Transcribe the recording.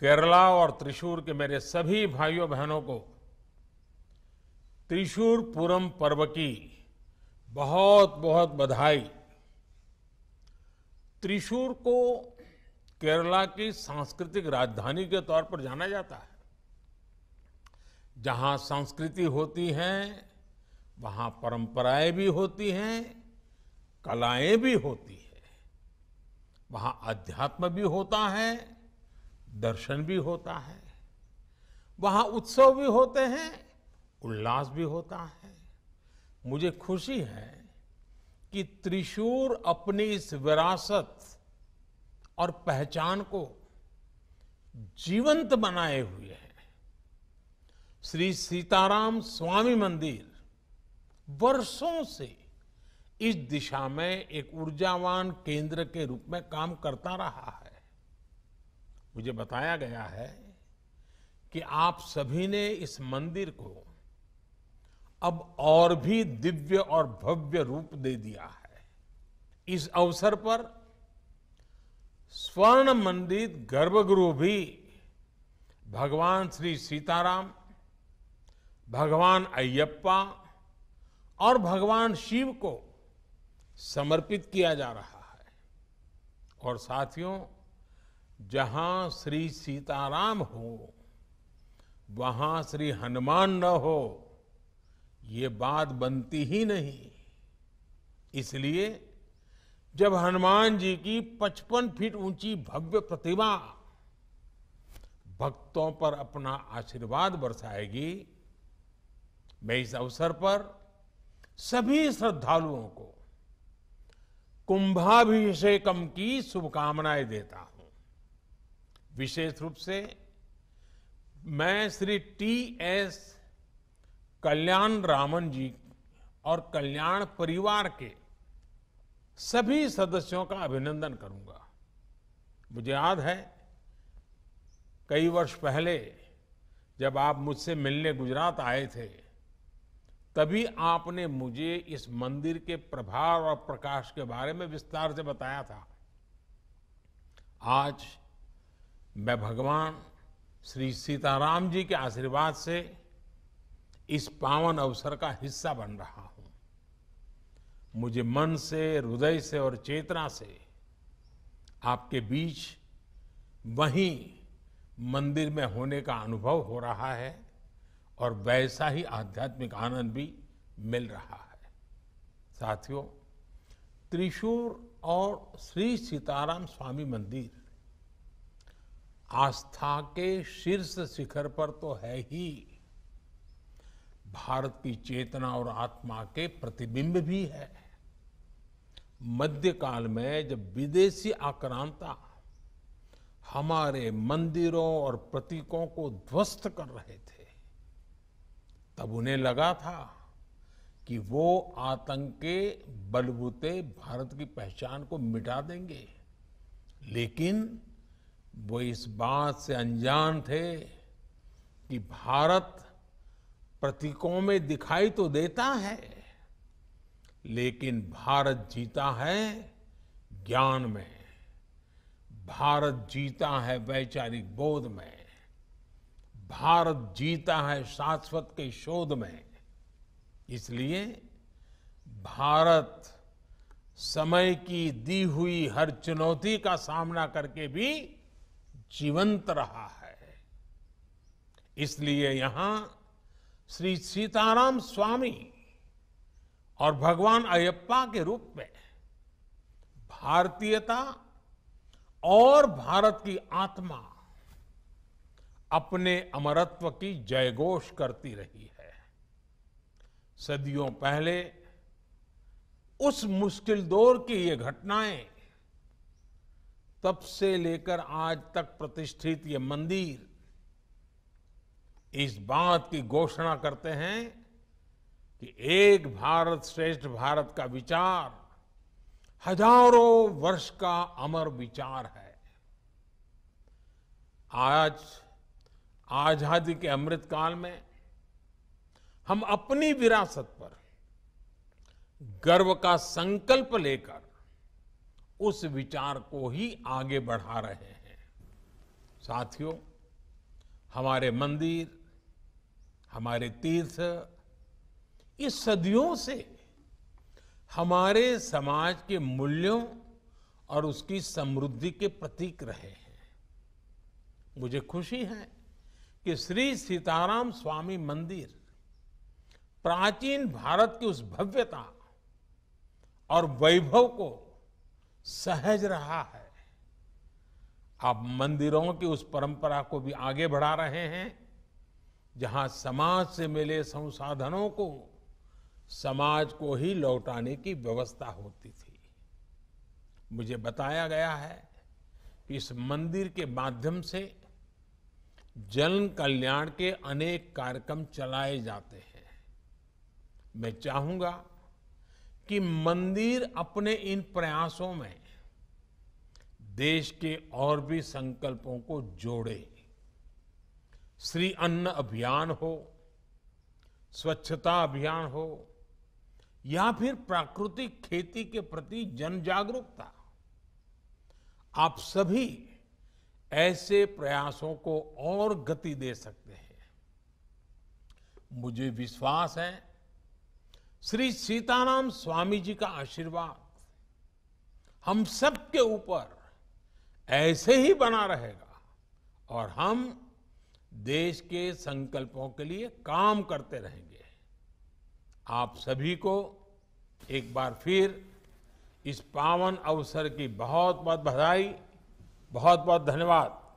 केरला और त्रिशूर के मेरे सभी भाइयों बहनों को त्रिशूर पूरम पर्व की बहुत बहुत बधाई त्रिशूर को केरला की सांस्कृतिक राजधानी के तौर पर जाना जाता है जहां संस्कृति होती है वहां परंपराएं भी होती हैं कलाएं भी होती है वहां अध्यात्म भी होता है दर्शन भी होता है वहां उत्सव भी होते हैं उल्लास भी होता है मुझे खुशी है कि त्रिशूर अपनी इस विरासत और पहचान को जीवंत बनाए हुए है श्री सीताराम स्वामी मंदिर वर्षों से इस दिशा में एक ऊर्जावान केंद्र के रूप में काम करता रहा है मुझे बताया गया है कि आप सभी ने इस मंदिर को अब और भी दिव्य और भव्य रूप दे दिया है इस अवसर पर स्वर्ण मंदिर गर्भगृह भी भगवान श्री सीताराम भगवान अयप्पा और भगवान शिव को समर्पित किया जा रहा है और साथियों जहां श्री सीताराम हो वहां श्री हनुमान न हो ये बात बनती ही नहीं इसलिए जब हनुमान जी की 55 फीट ऊंची भव्य प्रतिमा भक्तों पर अपना आशीर्वाद बरसाएगी मैं इस अवसर पर सभी श्रद्धालुओं को कुंभाभिषेकम की शुभकामनाएं देता हूं विशेष रूप से मैं श्री टी एस कल्याण रामन जी और कल्याण परिवार के सभी सदस्यों का अभिनंदन करूंगा मुझे याद है कई वर्ष पहले जब आप मुझसे मिलने गुजरात आए थे तभी आपने मुझे इस मंदिर के प्रभाव और प्रकाश के बारे में विस्तार से बताया था आज मैं भगवान श्री सीताराम जी के आशीर्वाद से इस पावन अवसर का हिस्सा बन रहा हूं मुझे मन से हृदय से और चेतना से आपके बीच वहीं मंदिर में होने का अनुभव हो रहा है और वैसा ही आध्यात्मिक आनंद भी मिल रहा है साथियों त्रिशूर और श्री सीताराम स्वामी मंदिर आस्था के शीर्ष शिखर पर तो है ही भारत की चेतना और आत्मा के प्रतिबिंब भी है मध्यकाल में जब विदेशी आक्रांता हमारे मंदिरों और प्रतीकों को ध्वस्त कर रहे थे तब उन्हें लगा था कि वो आतंक के बलबूते भारत की पहचान को मिटा देंगे लेकिन वो इस बात से अनजान थे कि भारत प्रतीकों में दिखाई तो देता है लेकिन भारत जीता है ज्ञान में भारत जीता है वैचारिक बोध में भारत जीता है शाश्वत के शोध में इसलिए भारत समय की दी हुई हर चुनौती का सामना करके भी जीवंत रहा है इसलिए यहां श्री सीताराम स्वामी और भगवान अयप्पा के रूप में भारतीयता और भारत की आत्मा अपने अमरत्व की जयघोष करती रही है सदियों पहले उस मुश्किल दौर की ये घटनाएं तब से लेकर आज तक प्रतिष्ठित ये मंदिर इस बात की घोषणा करते हैं कि एक भारत श्रेष्ठ भारत का विचार हजारों वर्ष का अमर विचार है आज आजादी के अमृत काल में हम अपनी विरासत पर गर्व का संकल्प लेकर उस विचार को ही आगे बढ़ा रहे हैं साथियों हमारे मंदिर हमारे तीर्थ ये सदियों से हमारे समाज के मूल्यों और उसकी समृद्धि के प्रतीक रहे हैं मुझे खुशी है कि श्री सीताराम स्वामी मंदिर प्राचीन भारत की उस भव्यता और वैभव को सहज रहा है आप मंदिरों की उस परंपरा को भी आगे बढ़ा रहे हैं जहां समाज से मिले संसाधनों को समाज को ही लौटाने की व्यवस्था होती थी मुझे बताया गया है कि इस मंदिर के माध्यम से जन कल्याण के अनेक कार्यक्रम चलाए जाते हैं मैं चाहूंगा कि मंदिर अपने इन प्रयासों में देश के और भी संकल्पों को जोड़े श्री अन्न अभियान हो स्वच्छता अभियान हो या फिर प्राकृतिक खेती के प्रति जन जागरूकता आप सभी ऐसे प्रयासों को और गति दे सकते हैं मुझे विश्वास है श्री सीताराम स्वामी जी का आशीर्वाद हम सबके ऊपर ऐसे ही बना रहेगा और हम देश के संकल्पों के लिए काम करते रहेंगे आप सभी को एक बार फिर इस पावन अवसर की बहुत बहुत बधाई बहुत बहुत धन्यवाद